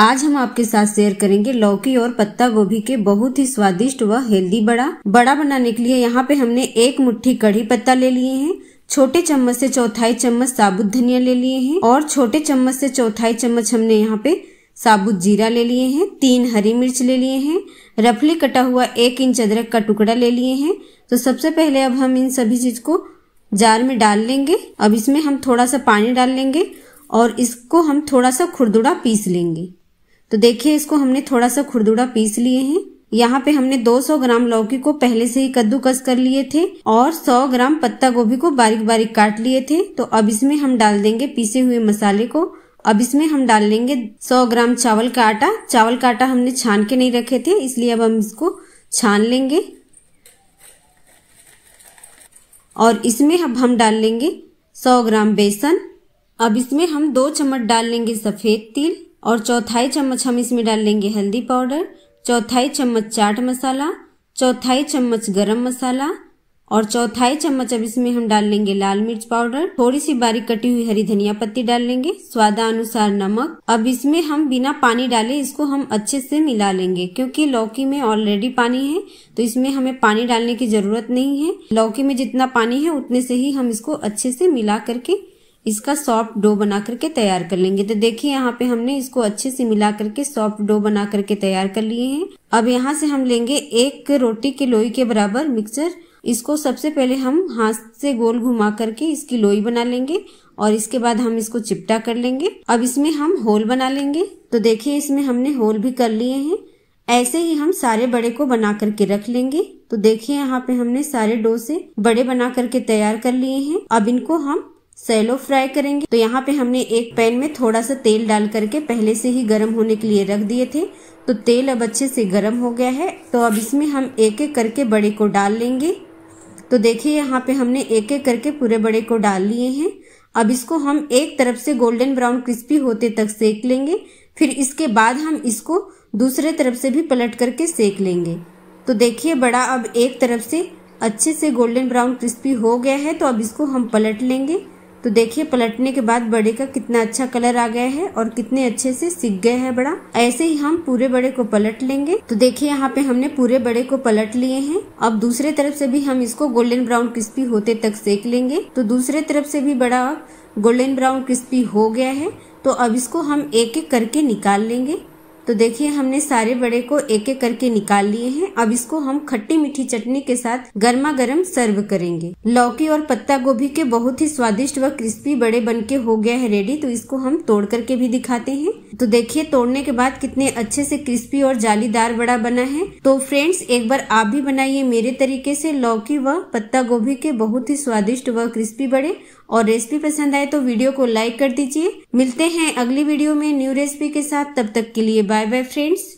आज हम आपके साथ शेयर करेंगे लौकी और पत्ता गोभी के बहुत ही स्वादिष्ट व हेल्दी बड़ा बड़ा बनाने के लिए यहाँ पे हमने एक मुट्ठी कढ़ी पत्ता ले लिए हैं छोटे चम्मच से चौथाई चम्मच साबुत धनिया ले लिए हैं और छोटे चम्मच से चौथाई चम्मच हमने यहाँ पे साबुत जीरा ले लिए हैं तीन हरी मिर्च ले लिए हैं रफली कटा हुआ एक इंच अदरक का टुकड़ा ले लिए हैं तो सबसे पहले अब हम इन सभी चीज को जार में डाल लेंगे अब इसमें हम थोड़ा सा पानी डाल लेंगे और इसको हम थोड़ा सा खुरदुरा पीस लेंगे तो देखिए इसको हमने थोड़ा सा खुरदुरा पीस लिए हैं यहाँ पे हमने 200 ग्राम लौकी को पहले से ही कद्दूकस कर लिए थे और 100 ग्राम पत्ता गोभी को बारीक बारीक काट लिए थे तो अब इसमें हम डाल देंगे पीसे हुए मसाले को अब इसमें हम डाल लेंगे 100 ग्राम चावल का आटा चावल का आटा हमने छान के नहीं रखे थे इसलिए अब हम इसको छान लेंगे और इसमें अब हम डाल लेंगे 100 ग्राम बेसन अब इसमें हम दो चम्मच डाल लेंगे सफेद तिल और चौथाई चम्मच हम इसमें डाल लेंगे हल्दी पाउडर चौथाई चम्मच चाट मसाला चौथाई चम्मच गरम मसाला और चौथाई चम्मच अब इसमें हम डाल लेंगे लाल मिर्च पाउडर थोड़ी सी बारीक कटी हुई हरी धनिया पत्ती डाल लेंगे स्वादानुसार नमक अब इसमें हम बिना पानी डाले इसको हम अच्छे से मिला लेंगे क्योंकि लौकी में ऑलरेडी पानी है तो इसमें हमें पानी डालने की जरूरत नहीं है लौकी में जितना पानी है उतने से ही हम इसको अच्छे से मिला करके इसका सॉफ्ट डो बना करके तैयार कर लेंगे तो देखिए यहाँ पे हमने इसको अच्छे से मिला करके सॉफ्ट डो बना करके तैयार कर लिए हैं अब यहाँ से हम लेंगे एक रोटी के लोई के बराबर मिक्सर इसको सबसे पहले हम हाथ से गोल घुमा करके इसकी लोई बना लेंगे और इसके बाद हम इसको चिपटा कर लेंगे अब इसमें हम होल बना लेंगे तो देखिए इसमें हमने होल भी कर लिए हैं ऐसे ही हम सारे बड़े को बना करके रख लेंगे तो देखिए यहाँ पे हमने सारे डो से बड़े बना करके तैयार कर लिए हैं अब इनको हम सैलो फ्राई करेंगे तो यहाँ पे हमने एक पैन में थोड़ा सा तेल डाल करके पहले से ही गर्म होने के लिए रख दिए थे तो तेल अब अच्छे से गर्म हो गया है तो अब इसमें हम एक एक करके बड़े को डाल लेंगे तो देखिए यहाँ पे हमने एक एक करके पूरे बड़े को डाल लिए हैं अब इसको हम एक तरफ से गोल्डन ब्राउन क्रिस्पी होते तक सेक लेंगे फिर इसके बाद हम इसको दूसरे तरफ से भी पलट करके सेक लेंगे तो देखिए बड़ा अब एक तरफ से अच्छे से गोल्डन ब्राउन क्रिस्पी हो गया है तो अब इसको हम पलट लेंगे तो देखिए पलटने के बाद बड़े का कितना अच्छा कलर आ गया है और कितने अच्छे से सीख गए हैं बड़ा ऐसे ही हम पूरे बड़े को पलट लेंगे तो देखिए यहाँ पे हमने पूरे बड़े को पलट लिए हैं अब दूसरे तरफ से भी हम इसको गोल्डन ब्राउन क्रिस्पी होते तक सेक लेंगे तो दूसरे तरफ से भी बड़ा गोल्डन ब्राउन क्रिस्पी हो गया है तो अब इसको हम एक एक करके निकाल लेंगे तो देखिए हमने सारे बड़े को एक एक करके निकाल लिए हैं अब इसको हम खट्टी मीठी चटनी के साथ गर्मा गर्म सर्व करेंगे लौकी और पत्ता गोभी के बहुत ही स्वादिष्ट व क्रिस्पी बड़े बन के हो गया है रेडी तो इसको हम तोड़ करके भी दिखाते हैं तो देखिए तोड़ने के बाद कितने अच्छे से क्रिस्पी और जालीदार बड़ा बना है तो फ्रेंड्स एक बार आप भी बनाइए मेरे तरीके से लौकी व पत्ता गोभी के बहुत ही स्वादिष्ट व क्रिस्पी बड़े और रेसिपी पसंद आए तो वीडियो को लाइक कर दीजिए मिलते हैं अगली वीडियो में न्यू रेसिपी के साथ तब तक के लिए बाय बाय फ्रेंड्स